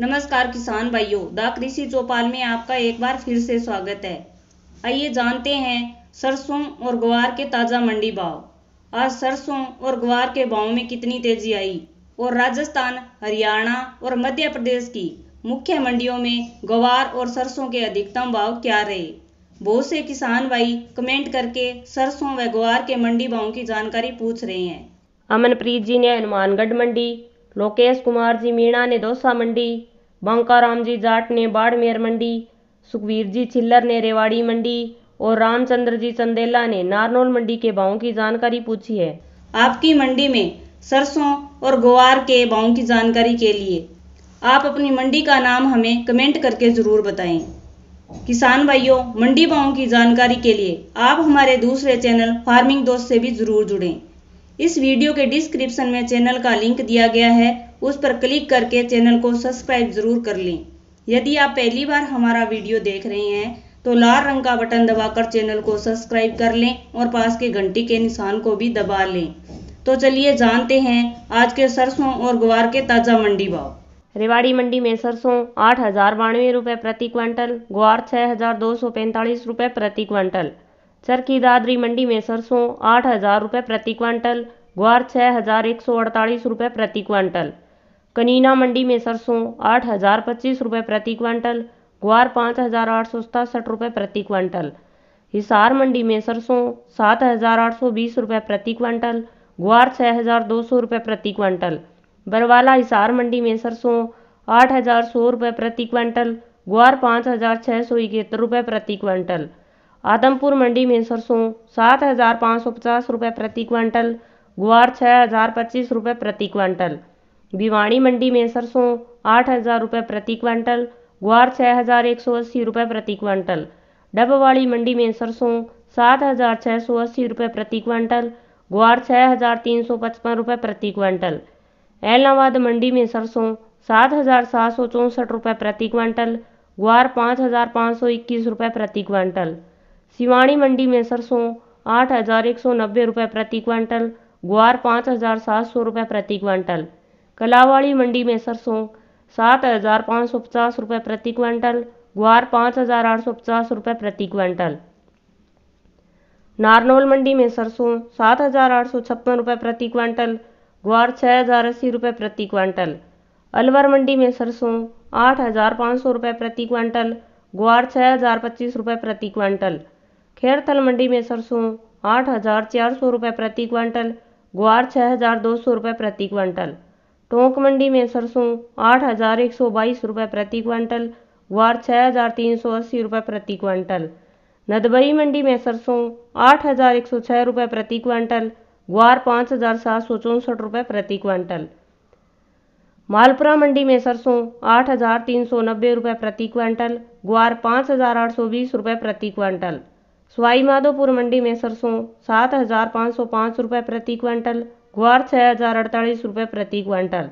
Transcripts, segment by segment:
नमस्कार किसान भाइयों द कृषि चौपाल में आपका एक बार फिर से स्वागत है आइए जानते हैं सरसों और ग्वार के ताज़ा मंडी भाव आज सरसों और ग्वार के भाव में कितनी तेजी आई और राजस्थान हरियाणा और मध्य प्रदेश की मुख्य मंडियों में ग्वार और सरसों के अधिकतम भाव क्या रहे बहुत से किसान भाई कमेंट करके सरसों व ग्वार के मंडी भाव की जानकारी पूछ रहे हैं अमनप्रीत जी ने हनुमानगढ़ मंडी लोकेश कुमार जी मीणा ने दौसा मंडी बांका राम जी जाट ने बाड़मेर मंडी सुखवीर जी छिल्लर ने रेवाड़ी मंडी और रामचंद्र जी चंदेला ने नारनौल मंडी के भावों की जानकारी पूछी है आपकी मंडी में सरसों और गोवार के भावों की जानकारी के लिए आप अपनी मंडी का नाम हमें कमेंट करके ज़रूर बताएं किसान भाइयों मंडी भावों की जानकारी के लिए आप हमारे दूसरे चैनल फार्मिंग दोस्त से भी ज़रूर जुड़ें इस वीडियो के डिस्क्रिप्शन में चैनल का लिंक दिया गया है उस पर क्लिक करके चैनल को सब्सक्राइब जरूर कर लें यदि आप पहली बार हमारा वीडियो देख रहे हैं तो लाल रंग का बटन दबाकर चैनल को सब्सक्राइब कर लें और पास के घंटी के निशान को भी दबा लें तो चलिए जानते हैं आज के सरसों और ग्वार के ताज़ा मंडी भाव रेवाड़ी मंडी में सरसों आठ हजार बानवे रुपये प्रति क्विंटल ग्वार छः हजार दो सौ पैंतालीस रुपये प्रति क्विंटल चरखी की दादरी मंडी में सरसों आठ हज़ार रुपये प्रति क्वांटल ग्वार छः हज़ार एक सौ अड़तालीस रुपये प्रति क्वांटल कनीना मंडी में सरसों आठ हज़ार पच्चीस रुपये प्रति क्वांटल ग्वार पाँच हज़ार आठ सौ सतासठ रुपये प्रति क्वांटल हिसार मंडी में सरसों सात हज़ार आठ सौ बीस रुपये प्रति क्वांटल ग्वार छः हज़ार दो सौ रुपये प्रति क्वांटल बरवाला हिसार मंडी में सरसों आठ हज़ार सौ रुपये प्रति क्वांटल ग्वार पाँच हज़ार छः सौ इकहत्तर रुपये प्रति क्वांटल आदमपुर मंडी में सरसों सात हज़ार पाँच सौ पचास रुपये प्रति क्विंटल ग्वार छः हज़ार पच्चीस रुपये प्रति क्विंटल भिवाणी मंडी में सरसों आठ हज़ार रुपये प्रति क्वांटल ग्वार छः हज़ार एक सौ अस्सी रुपये प्रति क्विंटल डबवाड़ी मंडी में सरसों सात हज़ार छः सौ अस्सी रुपये प्रति क्विंटल ग्वार छः हज़ार तीन सौ पचपन रुपये प्रति क्विंटल एलनाबाद मंडी में सरसों सात हज़ार सात सौ चौंसठ रुपये प्रति क्विंटल ग्वार पाँच हज़ार पाँच सौ इक्कीस रुपये प्रति क्वांटल सिवाड़ी मंडी में सरसों आठ हज़ार एक सौ नब्बे रुपये प्रति क्वांटल ग्वार पाँच हज़ार सात सौ रुपये प्रति क्वांटल कलावाड़ी मंडी में सरसों सात हज़ार पाँच सौ पचास रुपये प्रति क्वांटल ग्वार पाँच हज़ार आठ सौ पचास रुपये प्रति क्वांटल नारनौल मंडी में सरसों सात हज़ार आठ सौ छप्पन रुपये प्रति क्वांटल ग्वार छः हज़ार अस्सी रुपये प्रति क्वांटल अलवर मंडी में सरसों आठ हज़ार पाँच सौ रुपये प्रति क्वांटल ग्वार छः हज़ार पच्चीस रुपये प्रति क्वांटल खैरथल मंडी में सरसों आठ हज़ार चार सौ रुपये प्रति क्वांटल ग्वार छः हज़ार दो सौ रुपये प्रति क्वांटल टोंक मंडी में सरसों आठ हज़ार एक सौ बाईस रुपये प्रति क्वांटल ग्वार छः हज़ार तीन सौ अस्सी रुपये प्रति क्वांटल नदबई मंडी में सरसों आठ हज़ार एक सौ छः रुपये प्रति क्वांटल ग्वार पाँच हज़ार सात सौ चौंसठ रुपये प्रति क्वांटल मालपुरा मंडी में सरसों आठ हज़ार तीन सौ नब्बे रुपये प्रति क्वांटल ग्वार पाँच हज़ार आठ सौ बीस रुपये प्रति क्वांटल सवाईमाधोपुर मंडी में सरसों सात हजार पाँच सौ पाँच रुपये प्रति क्विंटल ग्वार छः हजार अड़तालीस रुपये प्रति क्विंटल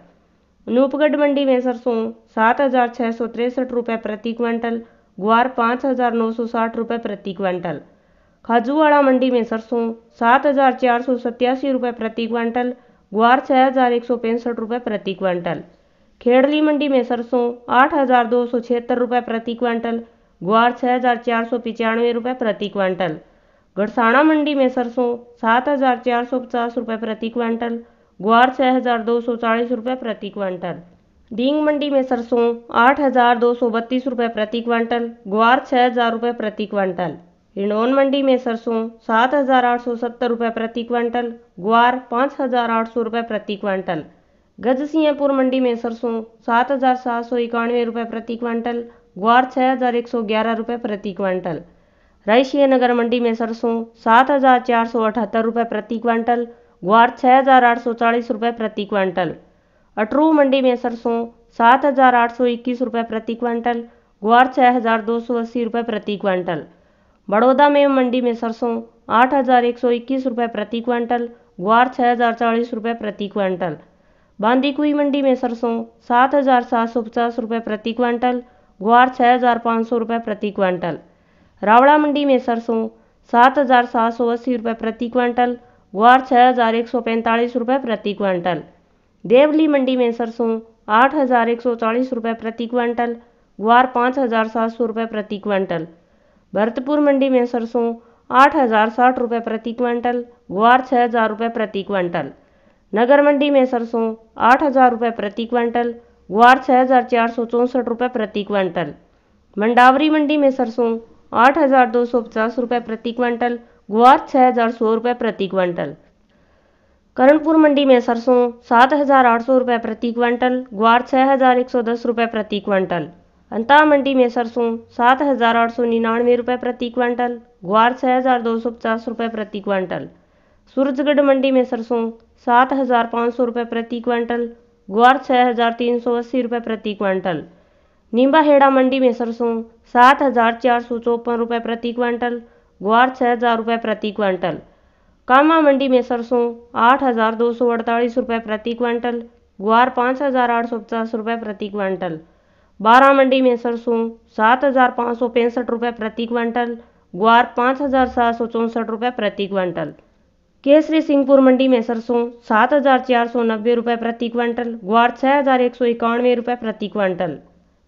नूपगढ़ मंडी में सरसों सात हजार छः सौ तिरसठ रुपये प्रति क्विंटल ग्वार पाँच हजार नौ सौ साठ रुपये प्रति क्विंटल खाजूवाड़ा मंडी में सरसों सात हजार चार सौ सत्यासी रुपये प्रति क्विंटल ग्वार छः हजार एक सौ पैंसठ रुपये प्रति क्विंटल खेड़ली मंडी में सरसों आठ हजार दो सौ छिहत्तर रुपये प्रति क्विंटल ग्वार छः हज़ार चार सौ पिचानवे रुपये प्रति क्वांटल गढ़साणा मंडी में सरसों सात हज़ार चार सौ पचास रुपये प्रति क्वांटल ग्वार छः हज़ार दो सौ चालीस रुपये प्रति क्वांटल डींग मंडी में सरसों आठ हज़ार दो सौ बत्तीस रुपये प्रति क्वांटल ग्वार छः हज़ार रुपये प्रति क्वांटल हिंडौन मंडी में सरसों सात हज़ार आठ सौ सत्तर रुपये प्रति क्वांटल ग्वार पाँच हज़ार आठ सौ रुपये प्रति क्वांटल गजसिंहपुर मंडी में सरसों सात हज़ार सात सौ इक्यानवे रुपये प्रति क्वांटल ग्वार छः हज़ार एक सौ ग्यारह रुपये प्रति क्वांटल रईसिया नगर मंडी में सरसों सात हज़ार चार सौ अठहत्तर रुपये प्रति क्वांटल ग्वार छः हज़ार आठ सौ चालीस रुपये प्रति क्वांटल अटरू मंडी में सरसों सात हज़ार आठ सौ इक्कीस रुपये प्रति क्वांटल ग्वार छः हज़ार दो सौ अस्सी रुपये प्रति क्वांटल बड़ौदा में मंडी में सरसों आठ हज़ार एक सौ इक्कीस रुपये प्रति क्वांटल ग्वार छः हज़ार चालीस रुपये प्रति क्वांटल बांदीकुई मंडी में सरसों सात हज़ार सात सौ पचास रुपये प्रति क्वांटल ग्वार छः हज़ार पाँच सौ रुपये प्रति क्वांटल रावड़ा मंडी में सरसों सात हज़ार सात सौ अस्सी रुपये प्रति क्वांटल ग्वार छः हज़ार एक सौ पैंतालीस रुपये प्रति क्वांटल देवली मंडी में सरसों आठ हज़ार एक सौ चालीस रुपये प्रति क्वांटल ग्वार पाँच हज़ार सात सौ रुपये प्रति क्वांटल भरतपुर मंडी में सरसों आठ हज़ार साठ रुपये प्रति क्वांटल ग्वार छः हज़ार रुपये प्रति क्वांटल नगर मंडी में सरसों आठ हज़ार रुपये प्रति क्वांटल ग्वार छः हज़ार चार सौ चौंसठ रुपये प्रति क्वांटल मंडावरी मंडी में सरसों आठ हज़ार दो सौ पचास रुपये प्रति क्वांटल ग्वार छः हज़ार सौ रुपये प्रति क्वांटल करणपुर मंडी में सरसों सात हज़ार आठ सौ रुपये प्रति क्वांटल ग्वार छः हज़ार एक सौ दस रुपये प्रति क्वांटल अंता मंडी में सरसों सात हज़ार आठ सौ निन्यानवे रुपये प्रति क्वांटल ग्वार छः हज़ार दो सौ पचास रुपये प्रति क्वांटल सूरजगढ़ मंडी में सरसों सात हज़ार पाँच सौ रुपये प्रति क्वांटल ग्वार छः हज़ार तीन सौ अस्सी रुपये प्रति क्वांटल निम्बाहेड़ा हेड़ा मंडी में सरसों सात हज़ार चार सौ चौपन रुपये प्रति क्वांटल ग्वार छः हज़ार रुपये प्रति क्वांटल कामा मंडी में सरसों आठ हज़ार दो सौ अड़तालीस रुपये प्रति क्वांटल ग्वार पाँच हज़ार आठ सौ पचास रुपये प्रति क्वांटल बारह मंडी में सरसों सात हज़ार पाँच सौ पैंसठ रुपये प्रति क्वांटल ग्वार पाँच हज़ार सात सौ चौंसठ रुपये प्रति क्वांटल केसरी सिंहपुर मंडी में सरसों सात हजार चार सौ नब्बे रुपये प्रति क्वांटल ग्वार छः हजार एक सौ इक्यानवे रुपये प्रति क्वांटल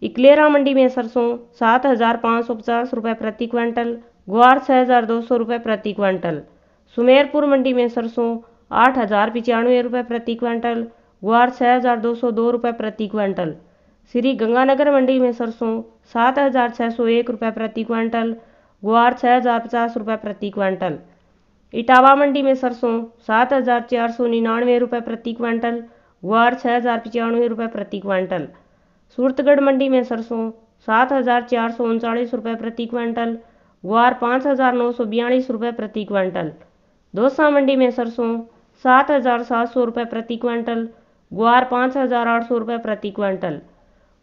इकलेरा मंडी में सरसों सात हजार पाँच सौ पचास रुपये प्रति क्विंटल ग्वार छः हजार दो सौ रुपये प्रति क्वांटल सुमेरपुर मंडी में सरसों आठ हजार पचानवे रुपये प्रति क्वांटल ग्वार छः हजार दो सौ दो रुपये प्रति क्विंटल श्री गंगानगर मंडी में सरसों सात हजार छः सौ एक रुपये प्रति क्विंटल ग्वार छः हजार पचास रुपये प्रति क्वांटल इटावा मंडी में सरसों सात हज़ार चार सौ निन्यानवे रुपये प्रति क्वांटल ग्वार छः हज़ार पचानवे रुपये प्रति क्वांटल सूरतगढ़ मंडी में सरसों सात हज़ार चार सौ उनचालीस रुपये प्रति क्वांटल ग्वार पाँच हज़ार नौ सौ बयालीस रुपये प्रति क्वांटल दोसा मंडी में सरसों सात हज़ार सात सौ रुपये प्रति क्वांटल ग्वार पाँच हज़ार आठ सौ रुपये प्रति क्वांटल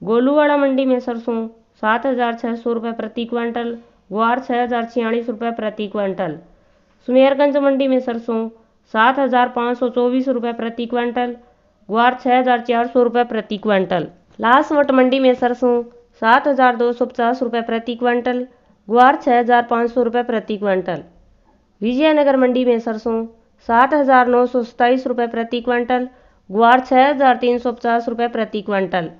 गोलूवाड़ा मंडी में सरसों सात हज़ार छः सौ रुपये प्रति क्वांटल ग्वार छः हज़ार छियालीस रुपये प्रति क्वांटल सुमेरगंज मंडी में सरसों सात हज़ार पाँच सौ चौबीस रुपये प्रति क्विंटल ग्वार छः हज़ार चार सौ रुपये प्रति क्विंटल लासवट मंडी में सरसों सात हज़ार दो सौ पचास रुपये प्रति क्विंटल ग्वार छः हज़ार पाँच सौ रुपये प्रति क्विंटल विजयनगर मंडी में सरसों सात हज़ार नौ सौ सत्ताईस रुपये प्रति क्विंटल ग्वार छः हज़ार तीन सौ पचास रुपये प्रति क्विंटल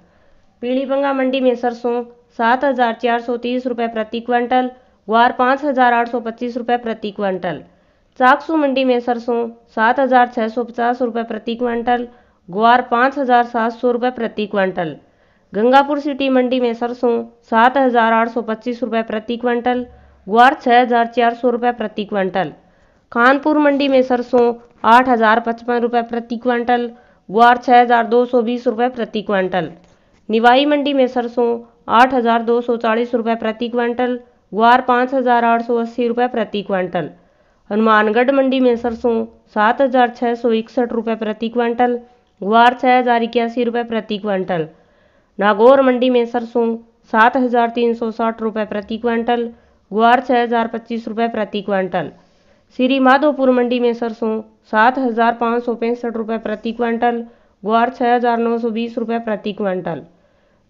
पीलीबंगा मंडी में सरसों सात हज़ार चार सौ तीस रुपये प्रति क्विंटल ग्वार पाँच हज़ार आठ सौ पच्चीस रुपये प्रति क्विंटल चाकसू मंडी में सरसों सात हज़ार छः सौ पचास रुपये प्रति क्वांटल ग्वार पाँच हज़ार सात सौ रुपये प्रति क्वांटल गंगापुर सिटी मंडी में सरसों सात हज़ार आठ सौ पच्चीस रुपये प्रति क्विंटल ग्वार छः हज़ार चार सौ रुपये प्रति क्विंटल खानपुर मंडी में सरसों आठ हज़ार पचपन रुपये प्रति क्वांटल ग्वार छः हज़ार दो सौ बीस रुपये प्रति क्वांटल निवाई मंडी में सरसों आठ हज़ार दो सौ चालीस रुपये प्रति क्विंटल ग्वार पाँच हज़ार आठ सौ अस्सी रुपये प्रति क्वांटल हनुमानगढ़ मंडी में सरसों सात हजार छः सौ इकसठ रुपये प्रति क्वांटल ग्वार छः हजार इक्यासी रुपये प्रति क्वांटल नागौर मंडी में सरसों सात हजार तीन सौ साठ रुपये प्रति क्वांटल ग्वार छः हजार पच्चीस रुपये प्रति क्वांटल श्री माधोपुर मंडी में सरसों सात हजार पाँच सौ पैंसठ रुपये प्रति क्वांटल ग्वार छः हजार नौ सौ बीस रुपये प्रति क्वांटल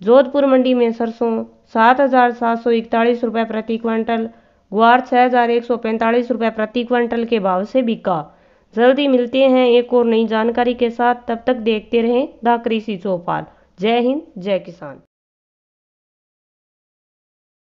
जोधपुर मंडी में सरसों सात हजार सात सौ इकतालीस रुपये प्रति क्वांटल ग्वार छः हजार एक सौ पैंतालीस रुपये प्रति क्विंटल के भाव से बिका जल्दी मिलते हैं एक और नई जानकारी के साथ तब तक देखते रहें द कृषि चौपाल जय हिंद जय किसान